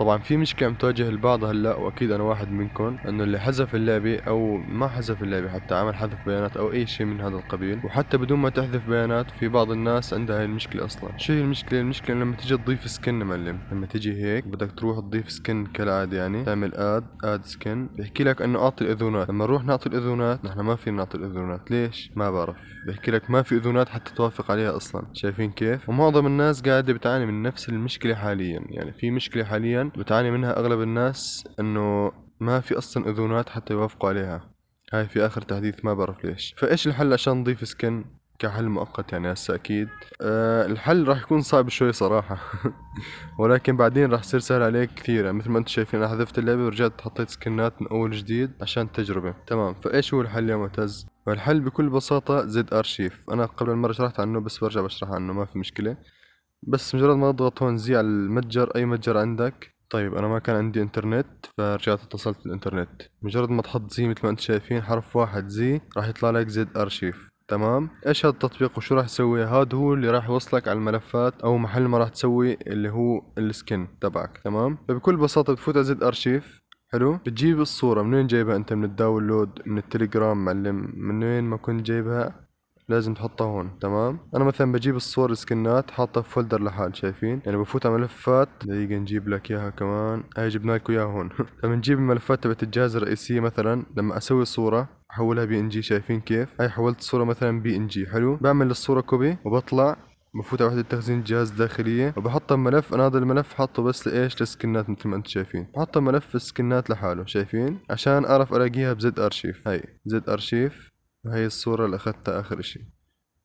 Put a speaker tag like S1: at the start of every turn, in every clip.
S1: طبعا في مشكلة متواجه البعض هلا واكيد انا واحد منكم انه اللي حذف اللعبة او ما حذف اللعبة حتى عمل حذف بيانات او اي شيء من هذا القبيل وحتى بدون ما تحذف بيانات في بعض الناس عندها هاي المشكلة اصلا شو هي المشكلة المشكلة لما تيجي تضيف سكن معلم لما تيجي هيك بدك تروح تضيف سكن كالعادة يعني تعمل اد اد سكن بيحكي لك انه اعطي الاذونات لما نروح نعطي الاذونات نحن ما فينا نعطي الاذونات ليش ما بعرف بيحكي لك ما في اذونات حتى توافق عليها اصلا شايفين كيف ومعظم الناس قاعدة بتعاني من نفس المشكلة حاليا يعني في مشكلة حاليا بتعاني منها أغلب الناس إنه ما في أصلا أذونات حتى يوافقوا عليها هاي في آخر تحديث ما بعرف ليش فإيش الحل عشان نضيف سكن كحل مؤقت يعني هسه أكيد أه الحل راح يكون صعب شوي صراحة ولكن بعدين راح يصير سهل عليك كثير يعني مثل ما انتم شايفين أنا حذفت اللعبة ورجعت حطيت سكنات من أول جديد عشان التجربه تمام فإيش هو الحل يا معتز؟ والحل بكل بساطة زد أرشيف أنا قبل المرة شرحت عنه بس برجع بشرح عنه ما في مشكلة بس مجرد ما تضغط هون زي على المتجر أي متجر عندك طيب انا ما كان عندي انترنت فرجعت اتصلت بالانترنت مجرد ما تحط زي مثل ما انتم شايفين حرف واحد زي راح يطلع لك زد ارشيف تمام ايش هذا التطبيق وشو راح يسوي هذا هو اللي راح يوصلك على الملفات او محل ما راح تسوي اللي هو السكن تبعك تمام فبكل بساطه بتفوت على زد ارشيف حلو بتجيب الصورة منين جايبها انت من الداونلود من التليجرام معلم من وين ما كنت جايبها لازم تحطها هون تمام انا مثلا بجيب الصور سكنات حاطها في فولدر لحال شايفين يعني بفوت على ملفات دقيقه نجيب لك اياها كمان هاي جبنا لكم اياها هون لما نجيب الملفات تبعت الجهاز الرئيسي مثلا لما اسوي صوره احولها بي ان جي شايفين كيف هاي حولت الصوره مثلا بي ان جي حلو بعمل الصوره كوبي وبطلع بفوت على وحدة تخزين الجهاز الداخليه وبحطها بملف انا هذا الملف حاطه بس لايش للسكنات مثل ما انتم شايفين بحطها ملف السكنات لحاله شايفين عشان اعرف الاقيها بزد ارشيف هاي زد ارشيف هاي الصورة اللي أخذتها آخر إشي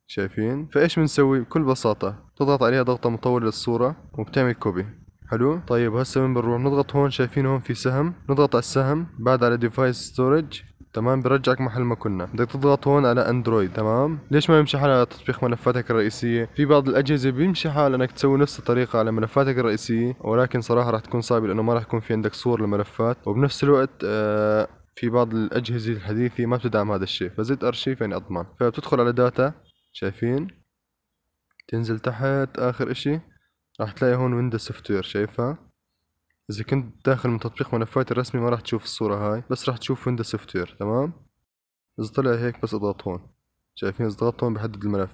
S1: شايفين فإيش بنسوي بكل بساطة تضغط عليها ضغطة مطولة للصورة وبتعمل كوبي حلو طيب هسا وين بنروح نضغط هون شايفين هون في سهم نضغط على السهم بعد على ديفايس ستورج تمام برجعك محل ما كنا بدك تضغط هون على اندرويد تمام ليش ما يمشي حالها تطبيق ملفاتك الرئيسيه في بعض الاجهزه بيمشي حال انك تسوي نفس الطريقه على ملفاتك الرئيسيه ولكن صراحه راح تكون صعبه لانه ما راح يكون في عندك صور لملفات وبنفس الوقت آه في بعض الأجهزة الحديثة ما بتدعم هذا الشيء فزد أرشيف يعني أضمن فبتدخل على داتا شايفين تنزل تحت آخر إشي راح تلاقي هون ويندوز سوفت وير شايفها إذا كنت داخل من تطبيق ملفات الرسمي ما راح تشوف الصورة هاي بس راح تشوف ويندوز سوفت وير تمام إذا طلع هيك بس اضغط هون شايفين إذا هون بحدد الملف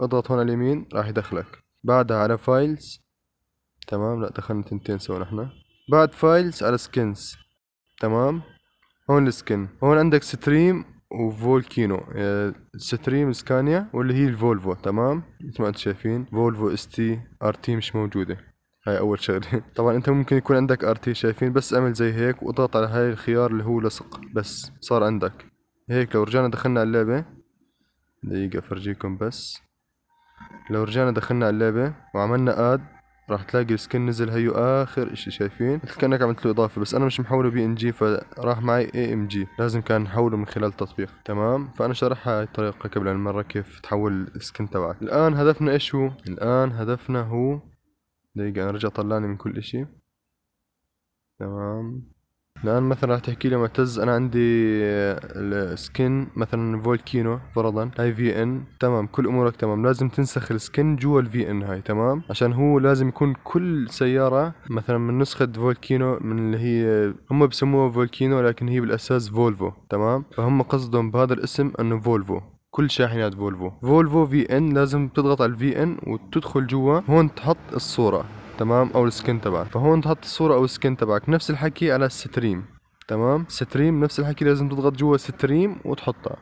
S1: اضغط هون على اليمين راح يدخلك بعدها على فايلز تمام لا دخلنا تنتين سوا نحن بعد فايلز على سكنز تمام هون السكن هون عندك ستريم وفولكينو ستريم سكانيا واللي هي الفولفو تمام مثل ما انتم شايفين فولفو اس تي ار تي مش موجوده هاي اول شغله طبعا انت ممكن يكون عندك ار تي شايفين بس اعمل زي هيك واضغط على هاي الخيار اللي هو لصق بس صار عندك هيك لو رجعنا دخلنا على اللعبه دقيقه افرجيكم بس لو رجعنا دخلنا على اللعبه وعملنا اد راح تلاقي السكن نزل هيو اخر اشي شايفين مثل كانك عملت له اضافه بس انا مش محوله بي ان جي فراح معي اي ام جي لازم كان نحوله من خلال التطبيق تمام فانا شرحها هاي الطريقه قبل المره كيف تحول السكن تبعك الان هدفنا ايش هو الان هدفنا هو دقيقه انا رجع طلعني من كل اشي تمام الان مثلا راح تحكي لي معتز انا عندي آه، السكن مثلا فولكينو فرضا هاي في ان تمام كل امورك تمام لازم تنسخ السكن جوا الفي ان هاي تمام عشان هو لازم يكون كل سياره مثلا من نسخه فولكينو من اللي هي هم بسموها فولكينو لكن هي بالاساس فولفو تمام فهم قصدهم بهذا الاسم انه فولفو كل شاحنات فولفو فولفو في ان لازم تضغط على الفي ان وتدخل جوا هون تحط الصوره تمام او السكن تبعك فهون تحط الصوره او السكن تبعك نفس الحكي على الستريم تمام ستريم نفس الحكي لازم تضغط جوا ستريم وتحطها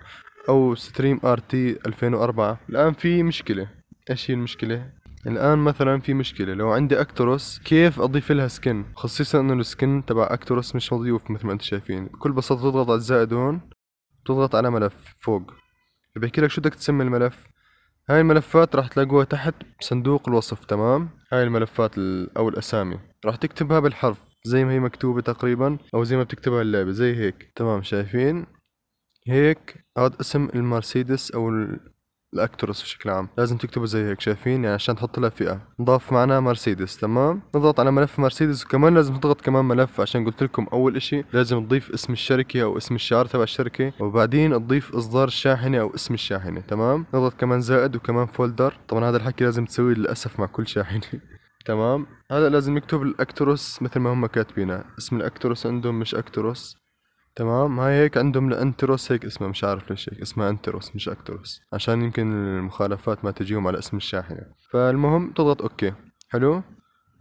S1: او ستريم ار تي 2004 الان في مشكله ايش هي المشكله الان مثلا في مشكله لو عندي اكتروس كيف اضيف لها سكن خصيصا انه السكن تبع اكتروس مش مضيوف مثل ما انت شايفين بكل بساطه تضغط على الزائد هون تضغط على ملف فوق بيحكي لك شو بدك تسمي الملف هاي الملفات راح تلاقوها تحت بصندوق الوصف تمام هاي الملفات او الاسامي راح تكتبها بالحرف زي ما هي مكتوبة تقريبا او زي ما بتكتبها اللعبة زي هيك تمام شايفين هيك هذا اسم المرسيدس او الاكترس بشكل عام لازم تكتبه زي هيك شايفين يعني عشان تحط لها فئه نضاف معنا مرسيدس تمام نضغط على ملف مرسيدس وكمان لازم تضغط كمان ملف عشان قلت لكم اول اشي لازم تضيف اسم الشركه او اسم الشعار تبع الشركه وبعدين تضيف اصدار الشاحنه او اسم الشاحنه تمام نضغط كمان زائد وكمان فولدر طبعا هذا الحكي لازم تسويه للاسف مع كل شاحنه تمام هلا لازم نكتب الاكتروس مثل ما هم كاتبينها اسم الاكتروس عندهم مش اكتروس تمام هاي هيك عندهم الانتروس هيك اسمه مش عارف ليش هيك اسمها انتروس مش اكتروس عشان يمكن المخالفات ما تجيهم على اسم الشاحنة فالمهم تضغط اوكي حلو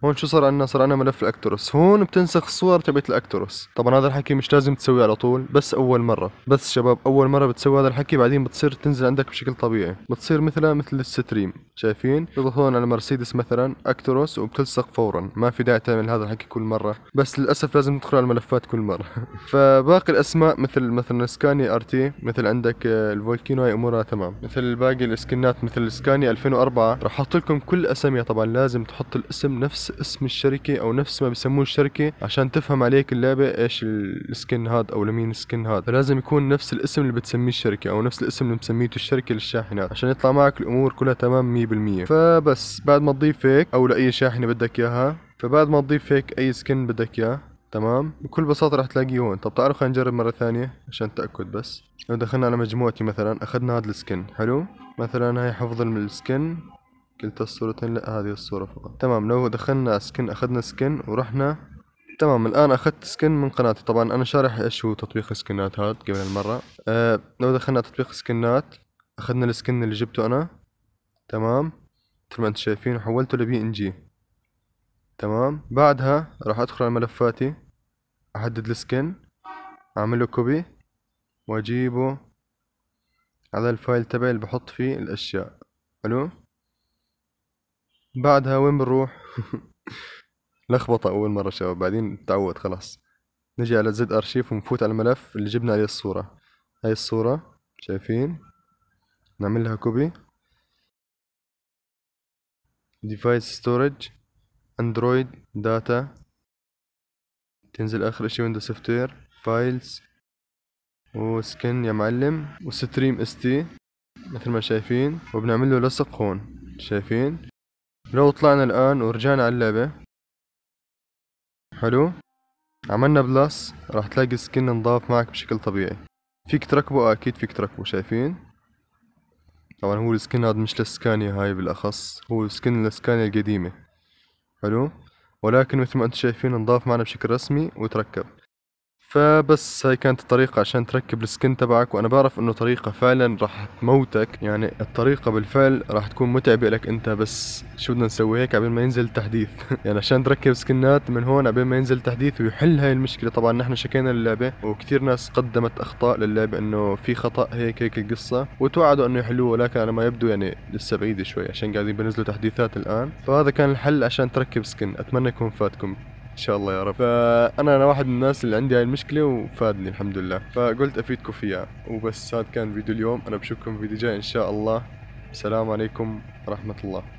S1: هون شو صار عندنا صار عندنا ملف الاكتورس هون بتنسخ الصور تبعت الاكتورس طبعا هذا الحكي مش لازم تسويه على طول بس اول مره بس شباب اول مره بتسوي هذا الحكي بعدين بتصير تنزل عندك بشكل طبيعي بتصير مثلها مثل الستريم شايفين بتضغط هون على مرسيدس مثلا اكتورس وبتلصق فورا ما في داعي تعمل هذا الحكي كل مره بس للاسف لازم تدخل على الملفات كل مره فباقي الاسماء مثل مثلا سكاني ار تي مثل عندك آه، الفولكينو هي امورها تمام مثل باقي السكنات مثل سكاني 2004 راح احط لكم كل اساميها طبعا لازم تحط الاسم نفسه اسم الشركه او نفس ما بسموه الشركه عشان تفهم عليك اللعبه ايش السكن هاد او لمين السكن هاد فلازم يكون نفس الاسم اللي بتسميه الشركه او نفس الاسم اللي مسميته الشركه للشاحنات عشان يطلع معك الامور كلها تمام 100% فبس بعد ما تضيف هيك او لاي شاحنه بدك اياها فبعد ما تضيف هيك اي سكن بدك اياه تمام بكل بساطه رح تلاقيه هون طب تعالوا خلينا نجرب مره ثانيه عشان تاكد بس لو دخلنا على مجموعتي مثلا اخذنا هذا السكن حلو مثلا هاي حفظ السكن كلتا الصورتين لا هذه الصورة فقط تمام لو دخلنا سكن اخذنا سكن ورحنا تمام الان اخذت سكن من قناتي طبعا انا شارح ايش هو تطبيق سكنات هذا قبل المرة أه لو دخلنا تطبيق سكنات اخذنا السكن اللي جبته انا تمام مثل ما انتم شايفين وحولته لبي ان جي تمام بعدها راح ادخل على ملفاتي احدد السكن اعمله كوبي واجيبه على الفايل تبعي اللي بحط فيه الاشياء حلو بعدها وين بنروح لخبطة أول مرة شباب بعدين تعود خلاص نجي على زد أرشيف ونفوت على الملف اللي جبنا عليه الصورة هاي الصورة شايفين نعمل لها كوبي ديفايس ستورج اندرويد داتا تنزل اخر اشي ويندوز سوفتوير فايلز وسكن يا معلم وستريم اس تي مثل ما شايفين وبنعمل له لصق هون شايفين لو طلعنا الآن ورجعنا على اللعبة حلو عملنا بلس راح تلاقي السكن نضاف معك بشكل طبيعي فيك تركبه أكيد فيك تركبه شايفين طبعا هو السكن هذا مش للسكانيا هاي بالأخص هو السكن للسكانيا القديمة حلو ولكن مثل ما انتم شايفين نضاف معنا بشكل رسمي وتركب فبس هاي كانت الطريقة عشان تركب السكن تبعك وانا بعرف انه طريقة فعلا راح تموتك يعني الطريقة بالفعل راح تكون متعبة لك انت بس شو بدنا نسوي هيك قبل ما ينزل التحديث يعني عشان تركب سكنات من هون قبل ما ينزل التحديث ويحل هاي المشكلة طبعا نحن شكينا اللعبة وكثير ناس قدمت اخطاء للعبة انه في خطأ هيك هيك القصة وتوعدوا انه يحلوه ولكن على ما يبدو يعني لسه بعيدة شوي عشان قاعدين بنزلوا تحديثات الان فهذا كان الحل عشان تركب سكن اتمنى يكون فاتكم شاء الله يا رب فانا انا واحد من الناس اللي عندي هاي المشكله وفادني الحمد لله فقلت افيدكم فيها وبس هذا كان فيديو اليوم انا بشوفكم فيديو جاي ان شاء الله السلام عليكم ورحمه الله